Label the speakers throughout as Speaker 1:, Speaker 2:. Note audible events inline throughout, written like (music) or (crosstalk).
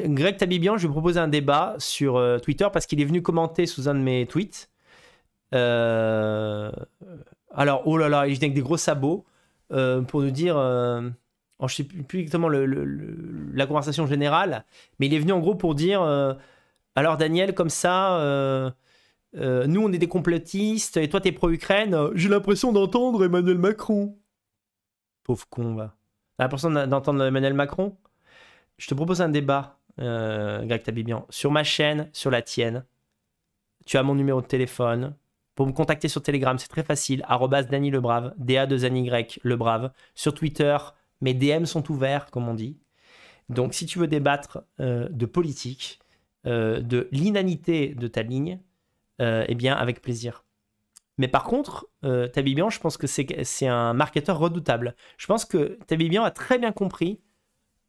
Speaker 1: Greg Tabibian, je lui proposer un débat sur euh, Twitter parce qu'il est venu commenter sous un de mes tweets. Euh, alors, oh là là, il vient avec des gros sabots euh, pour nous dire. je ne sais plus exactement la conversation générale, mais il est venu en gros pour dire Alors, Daniel, comme ça, nous on est des complotistes et toi t'es pro-Ukraine, j'ai l'impression d'entendre Emmanuel Macron. Pauvre con, va. T'as l'impression d'entendre Emmanuel Macron Je te propose un débat euh, Greg Tabibian, sur ma chaîne, sur la tienne. Tu as mon numéro de téléphone. Pour me contacter sur Telegram, c'est très facile. le DA2ANY brave Sur Twitter, mes DM sont ouverts, comme on dit. Donc, si tu veux débattre euh, de politique, euh, de l'inanité de ta ligne, euh, eh bien, avec plaisir. Mais par contre, Tabibian, je pense que c'est un marketeur redoutable. Je pense que Tabibian a très bien compris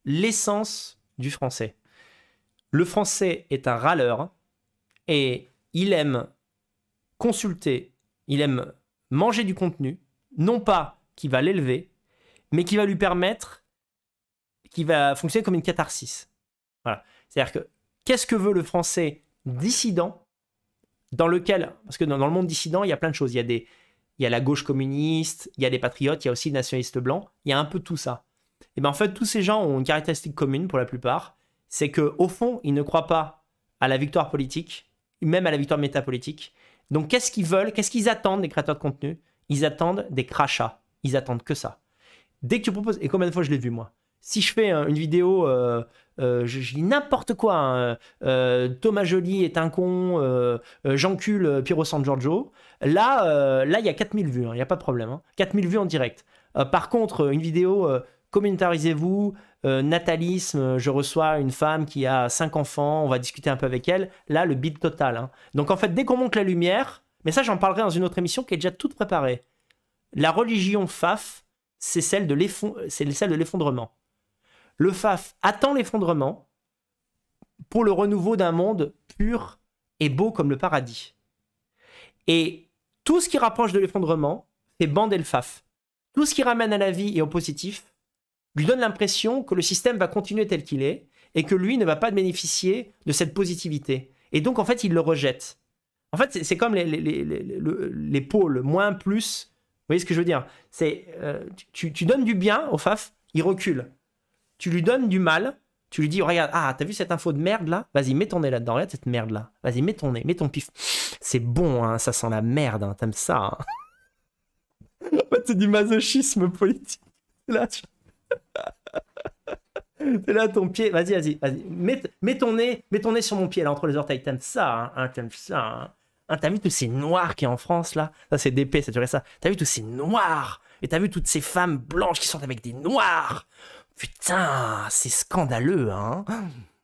Speaker 1: l'essence du français. Le français est un râleur et il aime consulter, il aime manger du contenu, non pas qui va l'élever, mais qui va lui permettre, qui va fonctionner comme une catharsis. Voilà. C'est-à-dire que qu'est-ce que veut le français dissident dans lequel, parce que dans, le monde dissident, il y a plein de choses. Il y a, des, il y a la gauche communiste, il y a des patriotes, il y a aussi le nationalistes blancs, il y a un peu tout ça. Et bien en fait, tous ces gens ont une caractéristique commune pour la plupart, c'est que au fond, ils ne croient pas à la victoire politique, même à la victoire métapolitique. Donc qu'est-ce qu'ils veulent Qu'est-ce qu'ils attendent des créateurs de contenu Ils attendent des crachats. Ils attendent que ça. Dès que tu proposes, et combien de fois je l'ai vu moi Si je fais euh, une vidéo, euh, euh, je, dis n'importe quoi, hein, Thomas Joly est un con, j'encule Piero San Giorgio, là, là il y a 4000 vues, hein, il n'y a pas de problème. 4000 hein. vues en direct. par contre, une vidéo, communautarisez-vous, euh, natalisme, euh, je reçois une femme qui a cinq enfants, on va discuter un peu avec elle. Là, le bid total. Hein. Donc en fait, dès qu'on monte la lumière, mais ça j'en parlerai dans une autre émission qui est déjà toute préparée. La religion FAF, c'est celle de l'effondrement. Le FAF attend l'effondrement pour le renouveau d'un monde pur et beau comme le paradis. Et tout ce qui rapproche de l'effondrement c'est bander le FAF. Tout ce qui ramène à la vie et au positif lui donne l'impression que le système va continuer tel qu'il est et que lui ne va pas bénéficier de cette positivité. Et donc, en fait, il le rejette. En fait, c'est comme les, les, pôles, moins, plus. Vous voyez ce que je veux dire C'est euh, tu, donnes du bien au FAF, il recule. Tu lui donnes du mal, tu lui dis, oh, regarde, ah, t'as vu cette info de merde là Vas-y, mets ton nez là-dedans, regarde cette merde là. Vas-y, mets ton nez, mets ton pif. C'est bon, hein, ça sent la merde, hein, t'aimes ça. Hein. (laughs) en fait, c'est du masochisme politique. Là, tu... C'est là, ton pied. Vas-y, vas-y, vas-y. Mets, mets, ton nez, mets ton nez sur mon pied, là, entre les orteils. T'aimes ça, hein, hein T'aimes ça, hein. hein T'as vu tous ces noirs qui en France, là Ça, c'est DP, c'est duré ça. T'as vu tous ces noirs Et t'as vu toutes ces femmes blanches qui sortent avec des noirs Putain, c'est scandaleux, hein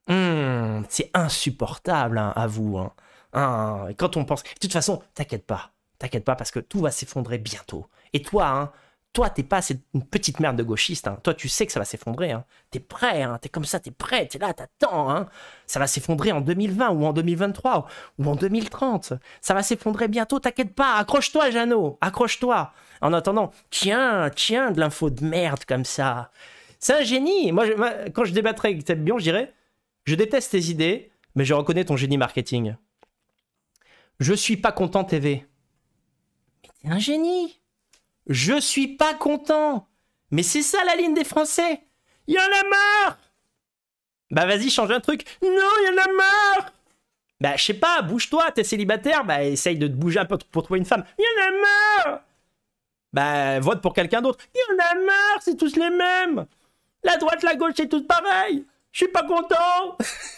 Speaker 1: hum, C'est insupportable, hein, à vous, hein, hein Quand on pense... De toute façon, t'inquiète pas. T'inquiète pas, parce que tout va s'effondrer bientôt. Et toi, hein toi, t'es pas une petite merde de gauchiste. Hein. Toi, tu sais que ça va s'effondrer. Hein. T'es prêt, hein. t'es comme ça, t'es prêt, t'es là, t'attends. Hein. Ça va s'effondrer en 2020 ou en 2023 ou en 2030. Ça va s'effondrer bientôt, t'inquiète pas. Accroche-toi, Jeannot, accroche-toi. En attendant, tiens, tiens, de l'info de merde comme ça. C'est un génie. Moi, je, quand je débattrais avec Ted Bion, je dirais Je déteste tes idées, mais je reconnais ton génie marketing. Je suis pas content TV. Mais t'es un génie je suis pas content. Mais c'est ça la ligne des Français. Y en a marre Bah vas-y, change un truc. Non, y en a marre Bah je sais pas, bouge-toi, t'es célibataire, bah essaye de te bouger un peu pour trouver une femme. Y en a marre Bah vote pour quelqu'un d'autre. Y en a marre, c'est tous les mêmes La droite, la gauche, c'est tout pareil Je suis pas content (laughs)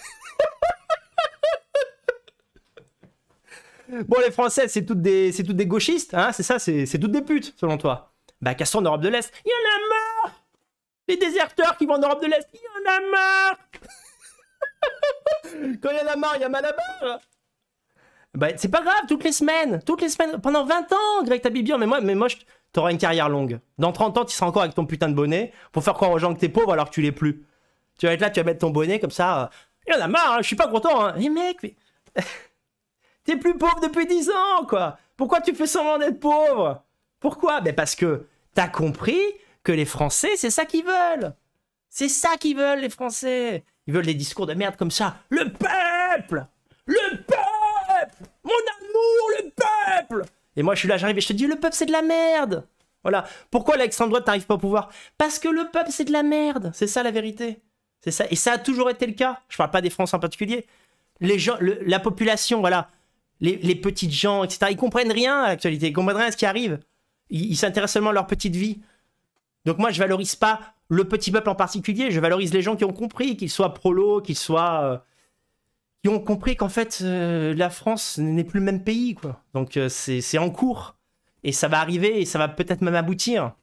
Speaker 1: Bon, les Français, c'est toutes des, c'est toutes des gauchistes, hein, c'est ça, c'est, toutes des putes, selon toi. Bah, cassons en Europe de l'Est. Il y en a marre Les déserteurs qui vont en Europe de l'Est, il y en a marre (laughs) Quand il y en a marre, il y a barre Bah, c'est pas grave, toutes les semaines, toutes les semaines, pendant 20 ans, Greg Tabibian, mais moi, mais moi, t'auras une carrière longue. Dans 30 ans, tu seras encore avec ton putain de bonnet pour faire croire aux gens que t'es pauvre alors que tu l'es plus. Tu vas être là, tu vas mettre ton bonnet comme ça. Euh, il y en a marre, hein, je suis pas content. Hein. T'es plus pauvre depuis 10 ans, quoi. Pourquoi tu fais semblant d'être pauvre Pourquoi ben parce que t'as compris que les Français, c'est ça qu'ils veulent. C'est ça qu'ils veulent, les Français. Ils veulent des discours de merde comme ça. Le peuple Le peuple Mon amour, le peuple Et moi, je suis là, j'arrive et je te dis, le peuple, c'est de la merde Voilà. Pourquoi l'extrême droite n'arrive pas au pouvoir Parce que le peuple, c'est de la merde. C'est ça la vérité. C'est ça. Et ça a toujours été le cas. Je parle pas des Français en particulier. Les gens, la population, voilà les, petits gens, etc. Ils comprennent rien à l'actualité, ils comprennent rien à ce qui arrive. Ils s'intéressent seulement à leur petite vie. Donc moi, je valorise pas le petit peuple en particulier, je valorise les gens qui ont compris, qu'ils soient prolo, qu'ils soient... Euh, qui ont compris qu'en fait, euh, la France n'est plus le même pays, quoi. Donc euh, c'est en cours. Et ça va arriver, et ça va peut-être même aboutir.